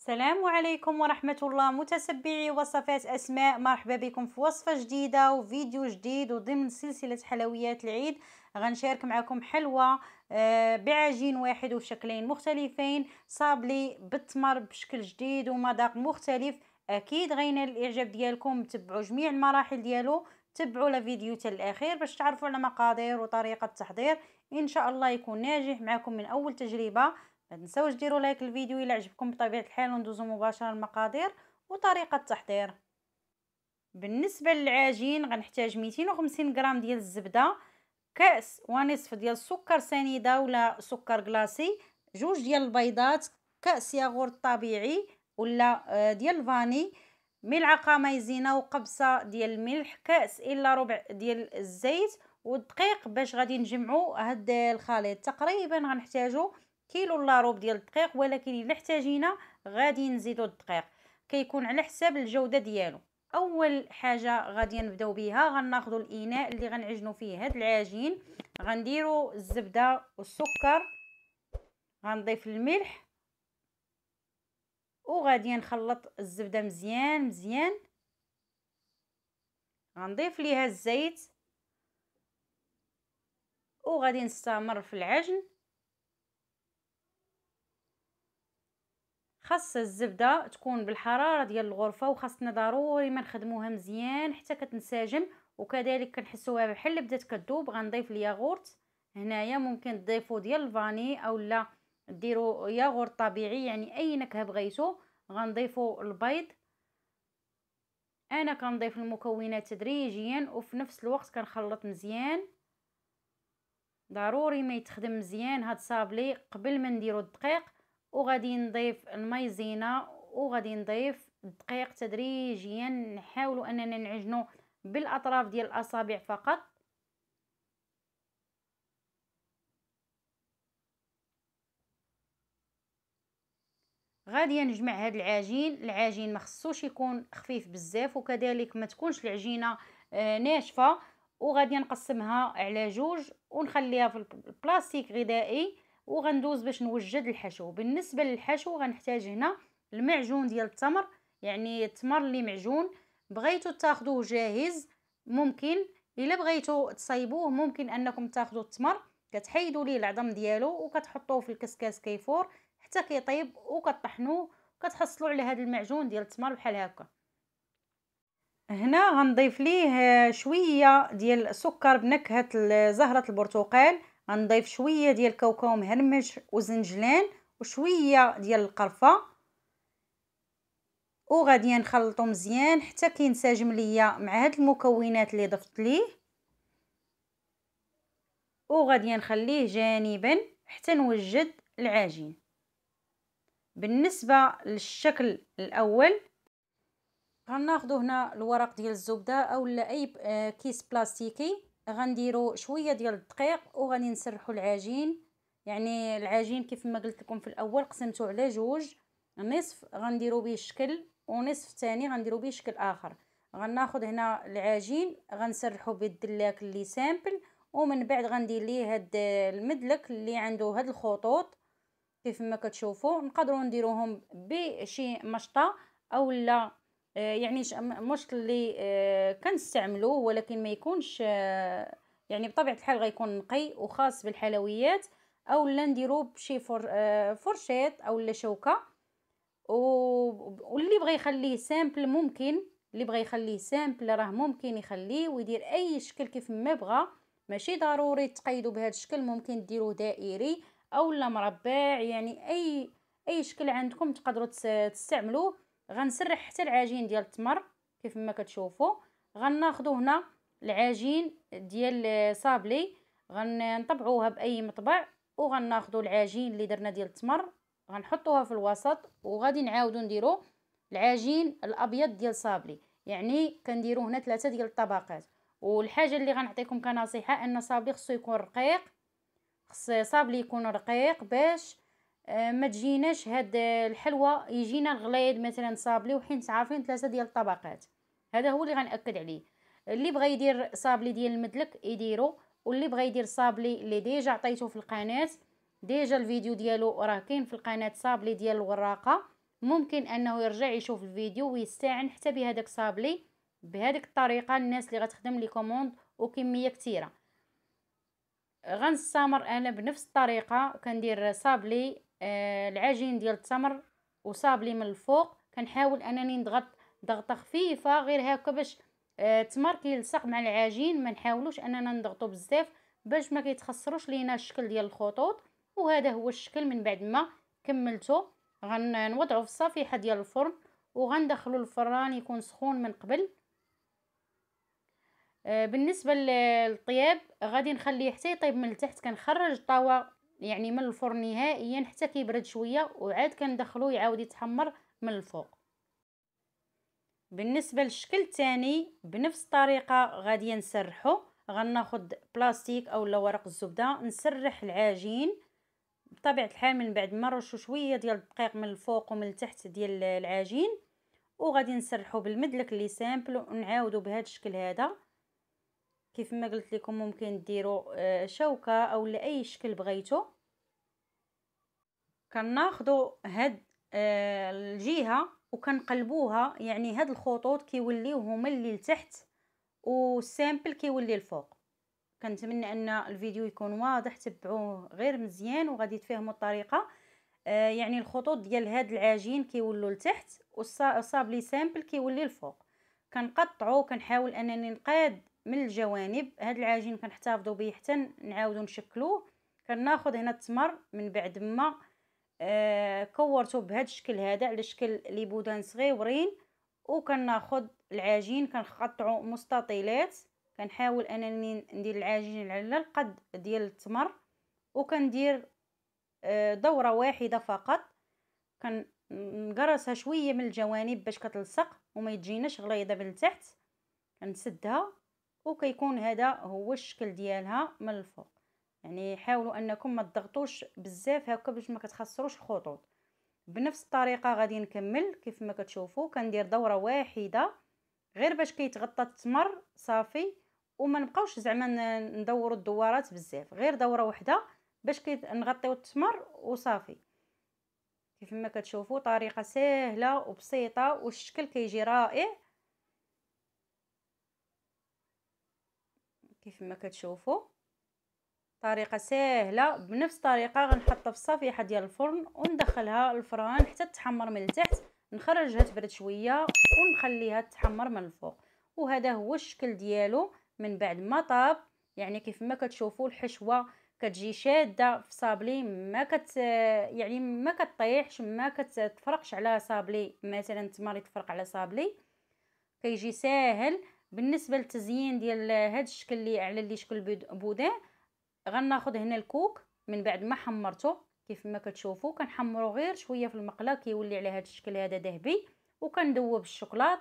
السلام عليكم ورحمة الله متتبعي وصفات أسماء مرحبا بكم في وصفة جديدة وفيديو جديد وضمن سلسلة حلويات العيد غنشارك معكم حلوة آه، بعجين واحد وشكلين مختلفين صابلي بالتمر بشكل جديد ومذاق مختلف أكيد غينال الإعجاب ديالكم تبعوا جميع المراحل ديالو تبعوا لفيديو الاخير باش تعرفوا على مقادير وطريقه التحضير ان شاء الله يكون ناجح معكم من اول تجربه ما تنساوش ديروا لايك الفيديو الى عجبكم بطبيعه الحال وندوزو مباشره للمقادير وطريقه التحضير بالنسبه للعجين غنحتاج 250 غرام ديال الزبده كاس ونصف ديال السكر سنيده ولا سكر كلاصي جوج ديال البيضات كاس ياغورت طبيعي ولا آه، ديال الفاني ملعقه مايزينا وقبصه ديال الملح كاس الا ربع ديال الزيت والدقيق باش غادي نجمعوا هاد الخليط تقريبا غنحتاجو كيلو لا روب ديال الدقيق ولكن الا احتاجينا غادي نزيدو الدقيق كيكون على حساب الجوده ديالو اول حاجه غادي نبداو بها غناخذوا الاناء اللي غنعجنوا فيه هاد العجين غنديروا الزبده والسكر غنضيف الملح وغادي نخلط الزبده مزيان مزيان غنضيف ليها الزيت وغادي نستمر في العجن خاص الزبده تكون بالحراره ديال الغرفه وخاصنا ضروري ما نخدموها مزيان حتى كتنسجم وكذلك كنحسوها بحال بدات كذوب غنضيف الياغورت هنايا ممكن تضيفوا ديال الفاني اولا ديروا ياغورت طبيعي يعني اي نكهه بغيتو غنضيفوا البيض انا كنضيف المكونات تدريجيا وفي نفس الوقت كنخلط مزيان ضروري ما يتخدم مزيان هاد صابلي قبل ما نديرو الدقيق وغادي نضيف المايزينا وغادي نضيف الدقيق تدريجيا نحاولوا اننا نعجنو بالاطراف ديال الاصابع فقط غادي نجمع هاد العجين العجين ما خصوش يكون خفيف بزاف وكذلك ما تكونش العجينه آه، ناشفه وغادي نقسمها على جوج ونخليها في البلاستيك غذائي وغندوز باش نوجد الحشو بالنسبه للحشو غنحتاج هنا المعجون ديال التمر يعني التمر اللي معجون بغيتو تاخذوه جاهز ممكن الا بغيتو تصايبوه ممكن انكم تاخذوا التمر كتحيدوا ليه العظم ديالو وكتحطوه في الكسكاس كيفور حتى كيطيب وكطحنوه كتحصلوا على هذا المعجون ديال التمر بحال هكا هنا غنضيف ليه شويه ديال السكر بنكهه زهره البرتقال غنضيف شويه ديال الكاوكاو مهرمش وزنجلان وشويه ديال القرفه وغادي نخلطو مزيان حتى كينسجم ليا مع هاد المكونات اللي ضفت ليه وغادي نخليه جانبا حتى نوجد العجين بالنسبه للشكل الاول غناخذوا هنا الورق ديال الزبده اولا اي آه، كيس بلاستيكي غنديروا شويه ديال الدقيق وغادي نسرحوا العجين يعني العجين كيف ما قلت لكم في الاول قسمته على جوج نصف غنديروا به الشكل ونصف تاني غنديروا به شكل اخر غناخذ هنا العجين غنسرحو بالدلاك اللي سامبل ومن بعد غندير ليه هاد المدلك اللي عنده هاد الخطوط كيف ما كتشوفوا نقدروا نديروهم بشي مشطه اولا آه، يعني مشط اللي آه، كنستعملوه ولكن ما يكونش آه، يعني بطبيعه الحال غيكون نقي وخاص بالحلويات اولا نديرو بشي فر فرشيط اولا شوكه واللي بغى يخليه سامبل ممكن اللي بغى يخليه سامبل راه ممكن يخليه ويدير اي شكل كيف ما بغى ماشي ضروري تقيدو بهذا الشكل ممكن ديروه دائري اولا مربع يعني اي اي شكل عندكم تقدروا تستعملوه غنسرح حتى العجين ديال التمر كيف ما كتشوفوا غناخذوا هنا العجين ديال صابلي غنطبعوها باي مطبع وغناخذوا العجين اللي درنا ديال التمر غنحطوها في الوسط وغادي نعاودو نديرو العجين الابيض ديال صابلي يعني كنديرو هنا ثلاثه ديال الطبقات والحاجه اللي غنعطيكم كنصيحه ان صابلي خصو يكون رقيق خص صابلي يكون رقيق باش آه، ما تجيناش هاد آه، الحلوى يجينا غليظ مثلا صابلي وحين عارفين ثلاثه ديال الطبقات هذا هو اللي غنأكد عليه اللي بغى يدير صابلي ديال المدلك يديرو واللي بغى يدير صابلي اللي ديجا عطيته في القناه ديجا الفيديو ديالو راه كاين في القناه صابلي ديال الوراقه ممكن انه يرجع يشوف الفيديو ويستعن حتى بهذاك صابلي بهذيك الطريقه الناس اللي غتخدم لي كوموند وكميه كثيره غنستمر انا بنفس الطريقه كندير صابلي آه، العجين ديال التمر وصابلي من الفوق كنحاول انني نضغط ضغطه خفيفه غير هكا باش آه التمر كيلصق مع العجين ما نحاولوش اننا نضغطو بزاف باش ما كيتخسروش لينا الشكل ديال الخطوط وهذا هو الشكل من بعد ما كملته غنوضعو في الصفيحه ديال الفرن وغندخلو الفران يكون سخون من قبل آه بالنسبه للطياب غادي نخليه حتى يطيب من التحت كنخرج الطاوه يعني من الفرن نهائيا حتى كيبرد شويه وعاد كندخلو يعاود يتحمر من الفوق بالنسبه للشكل الثاني بنفس الطريقه غادي نسرحو غناخد بلاستيك اولا ورق الزبده نسرح العجين بطبيعه الحال من بعد ما رشو شويه ديال الدقيق من الفوق ومن التحت ديال العجين وغادي نسرحو بالمدلك اللي سامبل ونعاودو بهذا الشكل هذا كيف ما قلت لكم ممكن ديروا آه، شوكه او لاي شكل بغيتو كناخذوا هاد آه، الجهه وكنقلبوها يعني هاد الخطوط كيوليو هما اللي لتحت والسامبل كيولي الفوق كنتمنى ان الفيديو يكون واضح تبعوه غير مزيان وغادي تفهموا الطريقه آه يعني الخطوط ديال هاد العجين كيولوا لتحت والصابلي سامبل كيولي الفوق كنقطعو كنحاول انني نقاد من الجوانب هاد العجين كنحتفظوا به حتى نعاودو نشكلوه كناخذ هنا التمر من بعد ما آه كورته بهاد الشكل هذا على شكل لي بودان صغيورين وكناخذ العجين كنقطعو مستطيلات كنحاول انني ندير العجين على القد ديال التمر وكندير آه دوره واحده فقط كنقرصها شويه من الجوانب باش كتلصق وما يتجيناش غليظه من التحت كنسدها وكيكون هذا هو الشكل ديالها من الفوق يعني حاولوا انكم ما تضغطوش بزاف هكا باش ما كتخسروش الخطوط بنفس الطريقه غادي نكمل كيف ما كتشوفوا كندير دوره واحده غير باش كيتغطى التمر صافي وما نبقاوش زعما ندوروا الدوارات بزاف غير دوره واحده باش نغطيو التمر وصافي كيف ما كتشوفوا طريقه سهله وبسيطه والشكل كيجي رائع كيف ما كتشوفوا طريقه سهله بنفس الطريقه غنحطها في الصفيحه ديال الفرن وندخلها الفران حتى تحمر من التحت نخرجها تبرد شويه ونخليها تحمر من الفوق وهذا هو الشكل ديالو من بعد ما طاب يعني كيف ما كتشوفوا الحشوه كتجي شاده في صابلي ما كت يعني ما كطيحش ما كتفرقش على صابلي مثلا التمر يتفرق على صابلي كيجي ساهل بالنسبه للتزيين ديال هذا الشكل اللي على اللي شكل بودان غناخذ هنا الكوك من بعد ما حمرته كيف ما كتشوفوا كنحمرو غير شويه في المقله كيولي على هذا الشكل هذا ذهبي وكندوب الشوكولات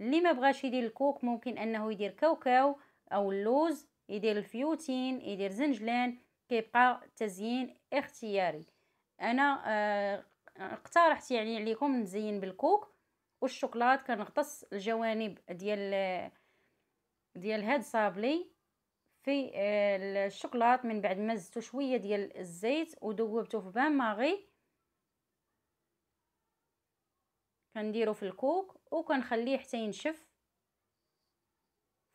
اللي ما بغاش يدير الكوك ممكن انه يدير كاوكاو او اللوز يدير الفيوتين يدير زنجلان كيبقى تزيين اختياري انا آه، اقترحت يعني عليكم نزين بالكوك والشوكولات كنغطس الجوانب ديال ديال هاد صابلي في آه، الشوكولات من بعد ما زدتو شويه ديال الزيت ودوبته في بان ماغي كنديرو في الكوك وكنخليه حتى ينشف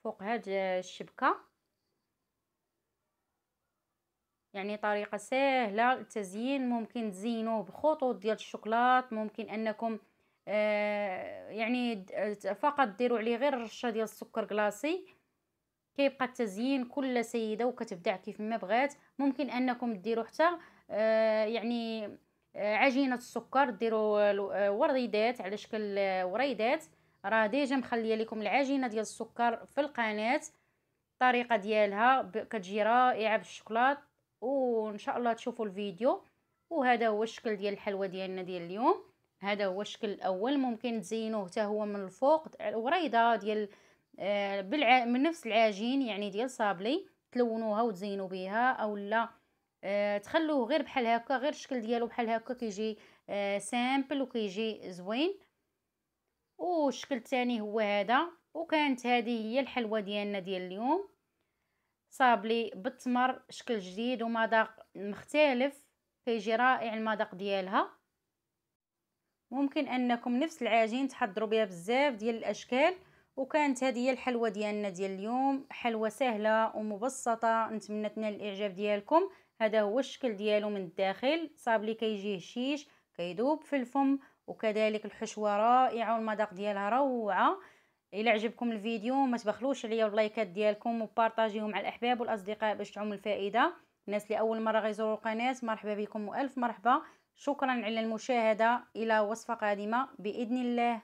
فوق هاد الشبكه يعني طريقه سهله للتزيين ممكن تزينوه بخطوط ديال الشوكولات ممكن انكم آه، يعني فقط ديروا عليه غير رشه ديال السكر كلاصي كيبقى التزيين كل سيده وكتبدع كيف ما بغات ممكن انكم ديروا حتى آه، يعني آه، عجينه السكر ديروا آه، وريدات على شكل وريدات راه ديجا مخليه لكم العجينه ديال السكر في القناه الطريقه ديالها كتجي رائعه بالشوكولات وان شاء الله تشوفوا الفيديو وهذا هو الشكل ديال الحلوه ديالنا ديال اليوم هذا هو الشكل الاول ممكن تزينوه حتى هو من الفوق وريضه ديال آه، بالع... من نفس العجين يعني ديال صابلي تلونوها وتزينوا بها اولا آه تخلوه غير بحال هكا غير الشكل ديالو بحال هكا كيجي آه سامبل وكيجي زوين والشكل الثاني هو هذا وكانت هذه هي الحلوه ديالنا ديال اليوم صابلي بالتمر شكل جديد ومذاق مختلف كيجي رائع المذاق ديالها ممكن انكم نفس العجين تحضروا بها بزاف ديال الاشكال وكانت هذه هي الحلوه ديالنا ديال اليوم حلوه سهله ومبسطه نتمنى تنال الاعجاب ديالكم هذا هو الشكل ديالو من الداخل صاب لي كيجي هشيش كيذوب في الفم وكذلك الحشوه رائعه والمذاق ديالها روعه الى عجبكم الفيديو ما تبخلوش عليا واللايكات ديالكم وبارطاجيوه مع الاحباب والاصدقاء باش تعم الفائده الناس اللي اول مره غيزوروا القناه مرحبا بكم والف مرحبا شكرا على المشاهدة إلى وصفة قادمة بإذن الله